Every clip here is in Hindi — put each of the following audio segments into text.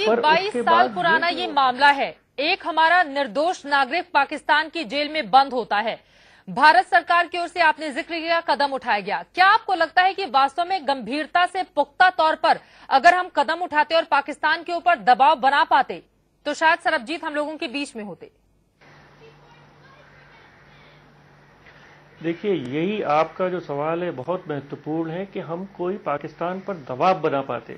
कि 22 साल पुराना ये मामला है एक हमारा निर्दोष नागरिक पाकिस्तान की जेल में बंद होता है भारत सरकार की ओर से आपने जिक्र किया कदम उठाया गया क्या आपको लगता है कि वास्तव में गंभीरता से पुख्ता तौर पर अगर हम कदम उठाते और पाकिस्तान के ऊपर दबाव बना पाते तो शायद सरबजीत हम लोगों के बीच में होते देखिए यही आपका जो सवाल है बहुत महत्वपूर्ण है कि हम कोई पाकिस्तान पर दबाव बना पाते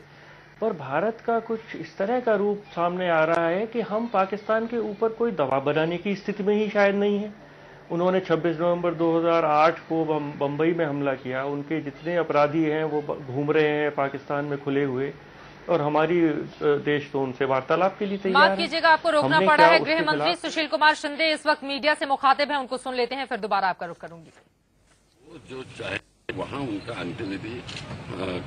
पर भारत का कुछ इस तरह का रूप सामने आ रहा है कि हम पाकिस्तान के ऊपर कोई दबाव बनाने की स्थिति में ही शायद नहीं है उन्होंने 26 नवंबर 2008 को बम्बई में हमला किया उनके जितने अपराधी हैं वो घूम रहे हैं पाकिस्तान में खुले हुए और हमारी देश तो उनसे वार्तालाप के लिए तैयार बात कीजिएगा आपको रोकना पड़ा है गृह मंत्री सुशील कुमार शिंदे इस वक्त मीडिया से मुखातिब हैं उनको सुन लेते हैं फिर दोबारा आपका रुख करूंगी जो चाहे वहाँ उनका अंतिम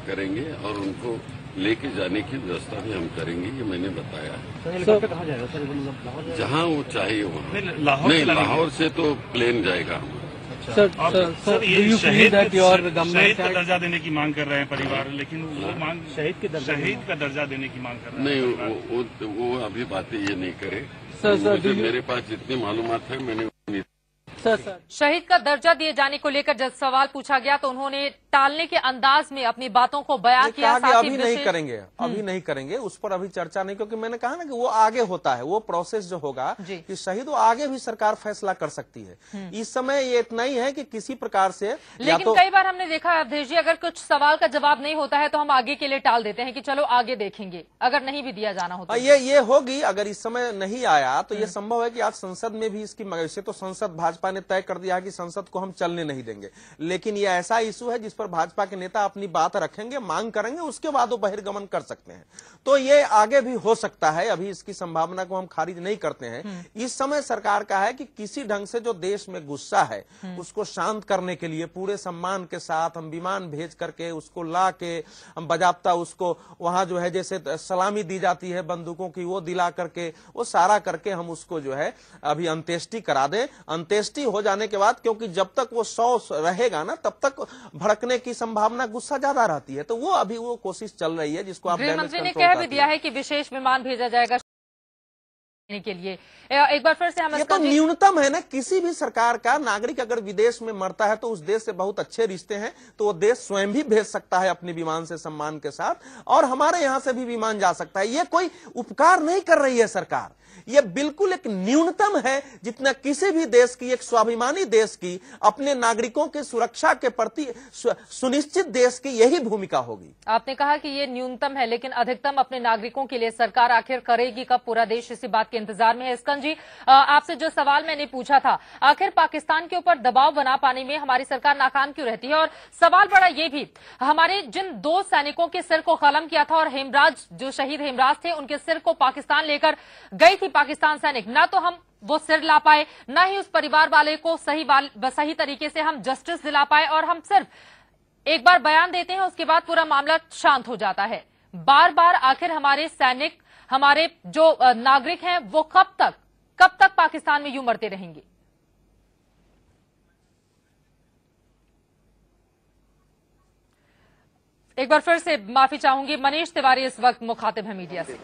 करेंगे और उनको लेके जाने की व्यवस्था भी हम करेंगे ये मैंने बताया है तो मतलब जहाँ वो चाहिए वहाँ नहीं लाहौर से तो प्लेन जाएगा हम अच्छा। सर सर सर ये शहीद शहीद का दर्जा देने की मांग कर रहे हैं परिवार लेकिन वो हाँ। मांग शहीद के दर्जा शहीद का दर्जा देने की मांग कर रहे हैं नहीं वो वो अभी बातें ये नहीं करे सर तो सर मेरे पास जितनी मालूम है मैंने शहीद का दर्जा दिए जाने को लेकर जब सवाल पूछा गया तो उन्होंने टालने के अंदाज में अपनी बातों को बयान किया कि अभी नहीं करेंगे हम्म। अभी नहीं करेंगे उस पर अभी चर्चा नहीं क्योंकि मैंने कहा ना कि वो आगे होता है वो प्रोसेस जो होगा कि शहीद वो आगे भी सरकार फैसला कर सकती है हम्म। इस समय ये इतना ही है कि किसी प्रकार से लेकिन तो- कई बार हमने देखा अवधेश जी अगर कुछ सवाल का जवाब नहीं होता है तो हम आगे के लिए टाल देते हैं कि चलो आगे देखेंगे अगर नहीं भी दिया जाना होता हाँ, ये ये होगी अगर इस समय नहीं आया तो ये हम्म। संभव है कि आज संसद में भी इसकी मगर तो संसद भाजपा ने तय कर दिया है कि संसद को हम चलने नहीं देंगे लेकिन यह ऐसा इशू है जिस पर भाजपा के नेता अपनी बात रखेंगे मांग करेंगे उसके बाद वो बहिर्गमन कर सकते हैं तो ये आगे भी हो सकता है अभी इसकी संभावना को हम खारिज नहीं करते हैं हम्म। इस समय सरकार का है कि किसी ढंग से जो देश में गुस्सा है हम्म। उसको शांत करने के लिए पूरे सम्मान के साथ हम विमान भेज करके उसको ला के हम बजाबता उसको वहां जो है जैसे सलामी दी जाती है बंदूकों की वो दिला करके वो सारा करके हम उसको जो है अभी अंत्येष्टि करा दे अंत्येष्टि हो जाने के बाद क्योंकि जब तक वो सौ रहेगा ना तब तक भड़कने की संभावना गुस्सा ज्यादा रहती है तो वो अभी वो कोशिश चल रही है जिसको आप मंत्री ने कह भी दिया है कि विशेष विमान भेजा जाएगा के लिए एक बार फिर से हम तो न्यूनतम है ना किसी भी सरकार का नागरिक अगर विदेश में मरता है तो उस देश से बहुत अच्छे रिश्ते हैं तो वो देश स्वयं भी भेज सकता है अपने विमान से सम्मान के साथ और हमारे यहाँ से भी विमान जा सकता है ये कोई उपकार नहीं कर रही है सरकार ये बिल्कुल एक न्यूनतम है जितना किसी भी देश की एक स्वाभिमानी देश की अपने नागरिकों की सुरक्षा के प्रति सुनिश्चित देश की यही भूमिका होगी आपने कहा कि ये न्यूनतम है लेकिन अधिकतम अपने नागरिकों के लिए सरकार आखिर करेगी कब पूरा देश इसी बात आपके इंतजार में है स्कन जी आपसे जो सवाल मैंने पूछा था आखिर पाकिस्तान के ऊपर दबाव बना पाने में हमारी सरकार नाकाम क्यों रहती है और सवाल बड़ा ये भी हमारे जिन दो सैनिकों के सिर को कलम किया था और हेमराज जो शहीद हेमराज थे उनके सिर को पाकिस्तान लेकर गई थी पाकिस्तान सैनिक ना तो हम वो सिर ला पाए ना ही उस परिवार वाले को सही सही तरीके से हम जस्टिस दिला पाए और हम सिर्फ एक बार बयान देते हैं उसके बाद पूरा मामला शांत हो जाता है बार बार आखिर हमारे सैनिक हमारे जो नागरिक हैं वो कब तक कब तक पाकिस्तान में यूं मरते रहेंगे एक बार फिर से माफी चाहूंगी मनीष तिवारी इस वक्त मुखातिब है मीडिया से